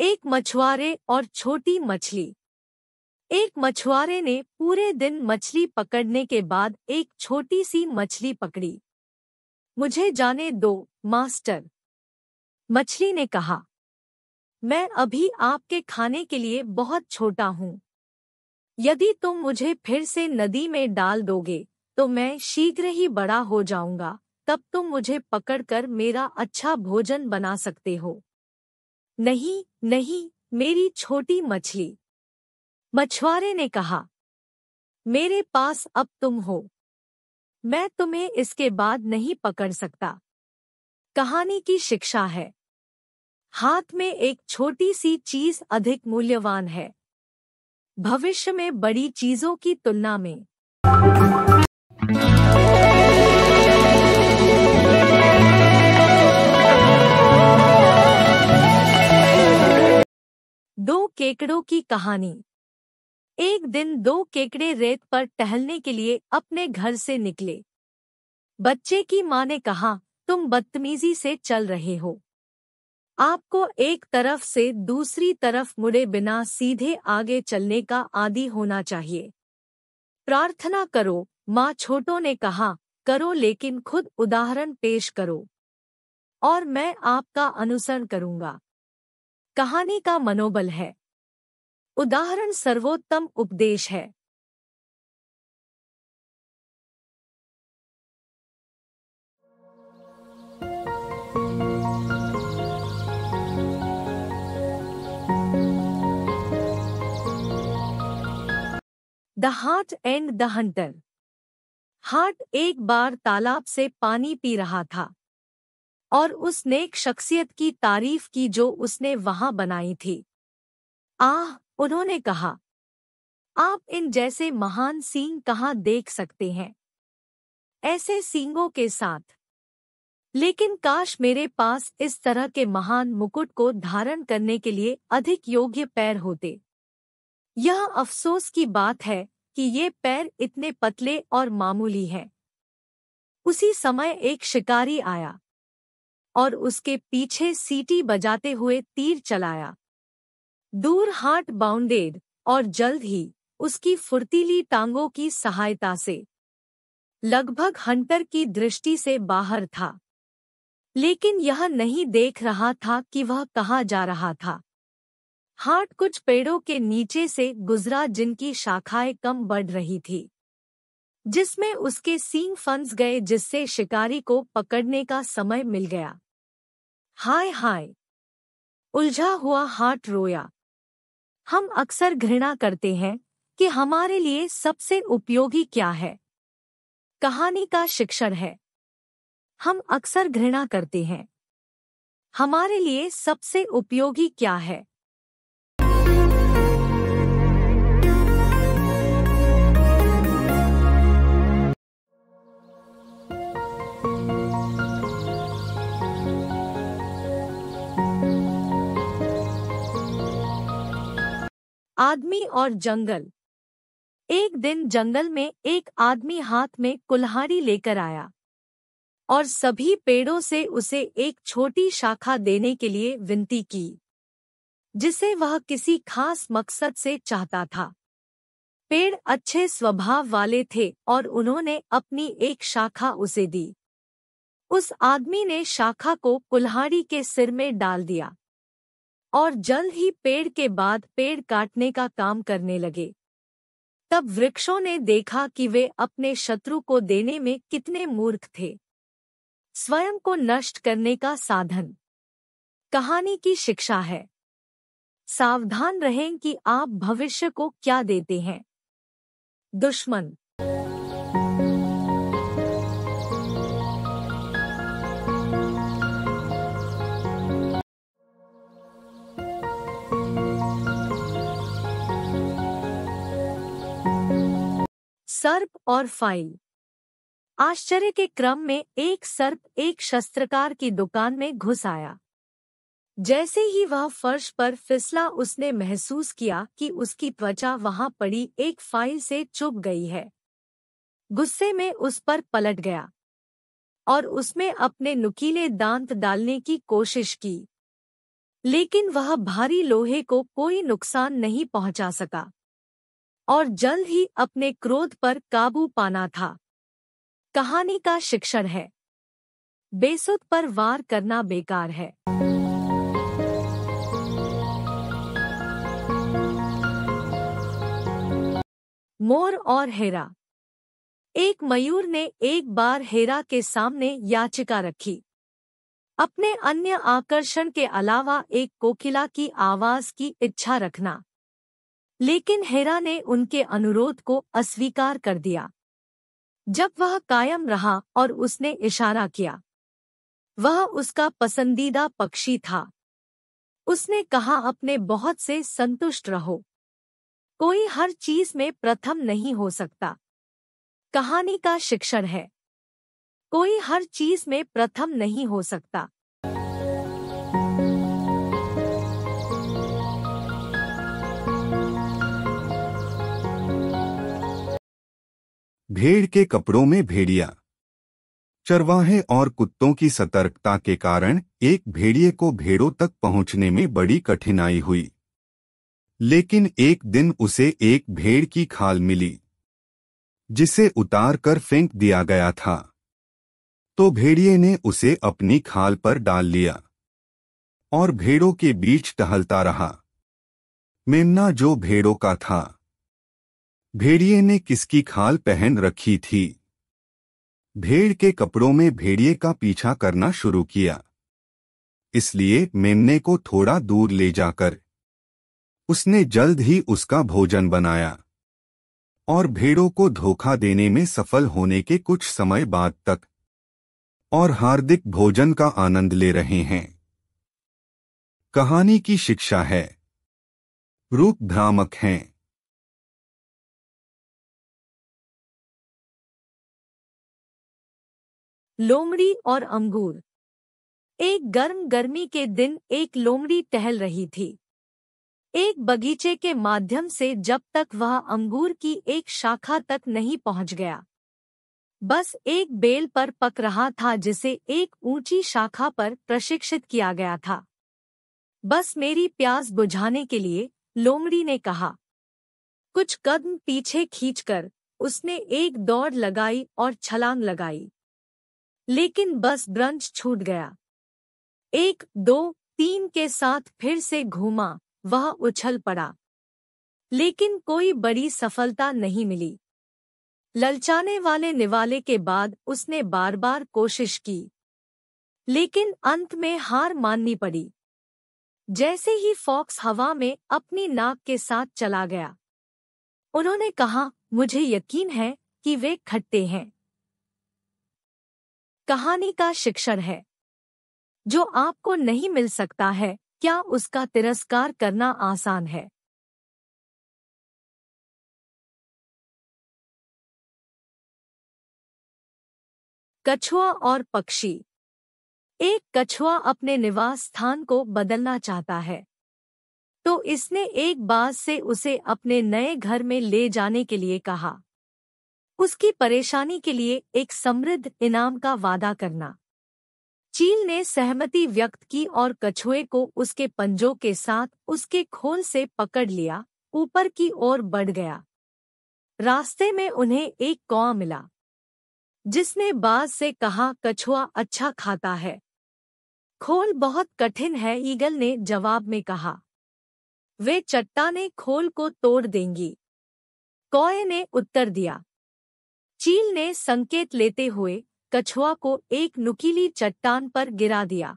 एक मछुआरे और छोटी मछली एक मछुआरे ने पूरे दिन मछली पकड़ने के बाद एक छोटी सी मछली पकड़ी मुझे जाने दो मास्टर मछली ने कहा मैं अभी आपके खाने के लिए बहुत छोटा हूं यदि तुम मुझे फिर से नदी में डाल दोगे तो मैं शीघ्र ही बड़ा हो जाऊंगा तब तुम मुझे पकड़कर मेरा अच्छा भोजन बना सकते हो नहीं नहीं मेरी छोटी मछली मछुआरे ने कहा मेरे पास अब तुम हो मैं तुम्हें इसके बाद नहीं पकड़ सकता कहानी की शिक्षा है हाथ में एक छोटी सी चीज अधिक मूल्यवान है भविष्य में बड़ी चीजों की तुलना में दो केकड़ों की कहानी एक दिन दो केकड़े रेत पर टहलने के लिए अपने घर से निकले बच्चे की मां ने कहा तुम बदतमीजी से चल रहे हो आपको एक तरफ से दूसरी तरफ मुड़े बिना सीधे आगे चलने का आदि होना चाहिए प्रार्थना करो माँ छोटों ने कहा करो लेकिन खुद उदाहरण पेश करो और मैं आपका अनुसरण करूंगा कहानी का मनोबल है उदाहरण सर्वोत्तम उपदेश है the hart and the hunter hart एक बार तालाब से पानी पी रहा था और उस नेक शख्सियत की तारीफ की जो उसने वहां बनाई थी आह उन्होंने कहा आप इन जैसे महान सींग कहां देख सकते हैं ऐसे सींगों के साथ लेकिन काश मेरे पास इस तरह के महान मुकुट को धारण करने के लिए अधिक योग्य पैर होते यह अफसोस की बात है कि ये पैर इतने पतले और मामूली हैं उसी समय एक शिकारी आया और उसके पीछे सीटी बजाते हुए तीर चलाया दूर हार्ट बाउंडेड और जल्द ही उसकी फुर्तीली टांगों की सहायता से लगभग हंटर की दृष्टि से बाहर था लेकिन यह नहीं देख रहा था कि वह कहाँ जा रहा था हार्ट कुछ पेड़ों के नीचे से गुजरा जिनकी शाखाएं कम बढ़ रही थी जिसमें उसके सींग फंस गए जिससे शिकारी को पकड़ने का समय मिल गया हाय हाय उलझा हुआ हार्ट रोया हम अक्सर घृणा करते हैं कि हमारे लिए सबसे उपयोगी क्या है कहानी का शिक्षण है हम अक्सर घृणा करते हैं हमारे लिए सबसे उपयोगी क्या है आदमी और जंगल एक दिन जंगल में एक आदमी हाथ में कुल्हाड़ी लेकर आया और सभी पेड़ों से उसे एक छोटी शाखा देने के लिए विनती की जिसे वह किसी खास मकसद से चाहता था पेड़ अच्छे स्वभाव वाले थे और उन्होंने अपनी एक शाखा उसे दी उस आदमी ने शाखा को कुल्हाड़ी के सिर में डाल दिया और जल्द ही पेड़ के बाद पेड़ काटने का काम करने लगे तब वृक्षों ने देखा कि वे अपने शत्रु को देने में कितने मूर्ख थे स्वयं को नष्ट करने का साधन कहानी की शिक्षा है सावधान रहें कि आप भविष्य को क्या देते हैं दुश्मन सर्प और फाइल आश्चर्य के क्रम में एक सर्प एक शस्त्रकार की दुकान में घुस आया जैसे ही वह फर्श पर फिसला उसने महसूस किया कि उसकी त्वचा वहां पड़ी एक फाइल से चुप गई है गुस्से में उस पर पलट गया और उसमें अपने नुकीले दांत डालने की कोशिश की लेकिन वह भारी लोहे को कोई नुकसान नहीं पहुंचा सका और जल्द ही अपने क्रोध पर काबू पाना था कहानी का शिक्षण है बेसुत पर वार करना बेकार है मोर और हेरा एक मयूर ने एक बार हेरा के सामने याचिका रखी अपने अन्य आकर्षण के अलावा एक कोकिला की आवाज की इच्छा रखना लेकिन हेरा ने उनके अनुरोध को अस्वीकार कर दिया जब वह कायम रहा और उसने इशारा किया वह उसका पसंदीदा पक्षी था उसने कहा अपने बहुत से संतुष्ट रहो कोई हर चीज में प्रथम नहीं हो सकता कहानी का शिक्षण है कोई हर चीज में प्रथम नहीं हो सकता भेड़ के कपड़ों में भेड़िया चरवाहे और कुत्तों की सतर्कता के कारण एक भेड़िए को भेड़ों तक पहुंचने में बड़ी कठिनाई हुई लेकिन एक दिन उसे एक भेड़ की खाल मिली जिसे उतार कर फेंक दिया गया था तो भेड़िए ने उसे अपनी खाल पर डाल लिया और भेड़ों के बीच टहलता रहा मेमना जो भेड़ों का था भेड़िए ने किसकी खाल पहन रखी थी भेड़ के कपड़ों में भेड़िए का पीछा करना शुरू किया इसलिए मेमने को थोड़ा दूर ले जाकर उसने जल्द ही उसका भोजन बनाया और भेड़ों को धोखा देने में सफल होने के कुछ समय बाद तक और हार्दिक भोजन का आनंद ले रहे हैं कहानी की शिक्षा है रूप भ्रामक हैं लोमड़ी और अंगूर एक गर्म गर्मी के दिन एक लोमड़ी टहल रही थी एक बगीचे के माध्यम से जब तक वह अंगूर की एक शाखा तक नहीं पहुंच गया बस एक बेल पर पक रहा था जिसे एक ऊंची शाखा पर प्रशिक्षित किया गया था बस मेरी प्यास बुझाने के लिए लोमड़ी ने कहा कुछ कदम पीछे खींचकर उसने एक दौड़ लगाई और छलांग लगाई लेकिन बस ब्रंच छूट गया एक दो तीन के साथ फिर से घूमा वह उछल पड़ा लेकिन कोई बड़ी सफलता नहीं मिली ललचाने वाले निवाले के बाद उसने बार बार कोशिश की लेकिन अंत में हार माननी पड़ी जैसे ही फॉक्स हवा में अपनी नाक के साथ चला गया उन्होंने कहा मुझे यकीन है कि वे खट्टे हैं कहानी का शिक्षण है जो आपको नहीं मिल सकता है क्या उसका तिरस्कार करना आसान है कछुआ और पक्षी एक कछुआ अपने निवास स्थान को बदलना चाहता है तो इसने एक बाज से उसे अपने नए घर में ले जाने के लिए कहा उसकी परेशानी के लिए एक समृद्ध इनाम का वादा करना चील ने सहमति व्यक्त की और कछुए को उसके पंजों के साथ उसके खोल से पकड़ लिया ऊपर की ओर बढ़ गया रास्ते में उन्हें एक कौआ मिला जिसने बाज से कहा कछुआ अच्छा खाता है खोल बहुत कठिन है ईगल ने जवाब में कहा वे चट्टाने खोल को तोड़ देंगी कौए ने उत्तर दिया चील ने संकेत लेते हुए कछुआ को एक नुकीली चट्टान पर गिरा दिया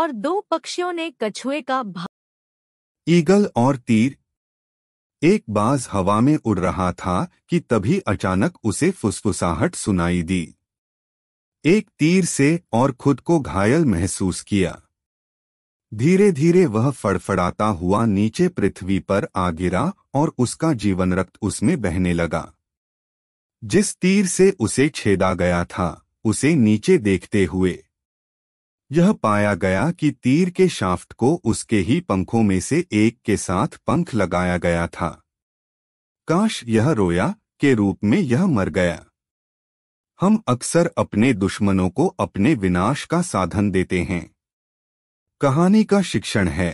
और दो पक्षियों ने कछुए का ईगल और तीर एक बाज हवा में उड़ रहा था कि तभी अचानक उसे फुसफुसाहट सुनाई दी एक तीर से और खुद को घायल महसूस किया धीरे धीरे वह फड़फड़ाता हुआ नीचे पृथ्वी पर आ गिरा और उसका जीवन रक्त उसमें बहने लगा जिस तीर से उसे छेदा गया था उसे नीचे देखते हुए यह पाया गया कि तीर के शाफ्ट को उसके ही पंखों में से एक के साथ पंख लगाया गया था काश यह रोया के रूप में यह मर गया हम अक्सर अपने दुश्मनों को अपने विनाश का साधन देते हैं कहानी का शिक्षण है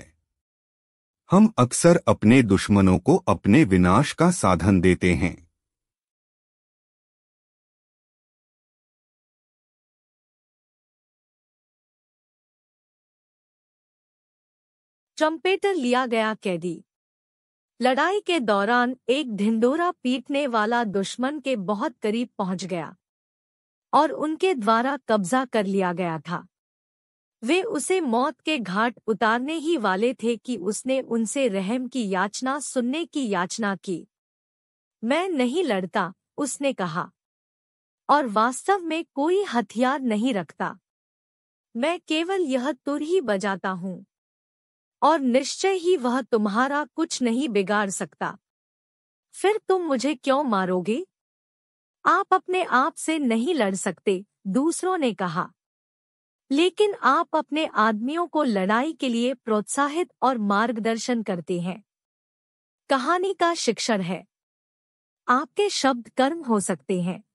हम अक्सर अपने दुश्मनों को अपने विनाश का साधन देते हैं चंपेटर लिया गया कैदी लड़ाई के दौरान एक ढिंडोरा पीटने वाला दुश्मन के बहुत करीब पहुंच गया और उनके द्वारा कब्जा कर लिया गया था वे उसे मौत के घाट उतारने ही वाले थे कि उसने उनसे रहम की याचना सुनने की याचना की मैं नहीं लड़ता उसने कहा और वास्तव में कोई हथियार नहीं रखता मैं केवल यह तुर ही बजाता हूं और निश्चय ही वह तुम्हारा कुछ नहीं बिगाड़ सकता फिर तुम मुझे क्यों मारोगे आप अपने आप से नहीं लड़ सकते दूसरों ने कहा लेकिन आप अपने आदमियों को लड़ाई के लिए प्रोत्साहित और मार्गदर्शन करते हैं कहानी का शिक्षण है आपके शब्द कर्म हो सकते हैं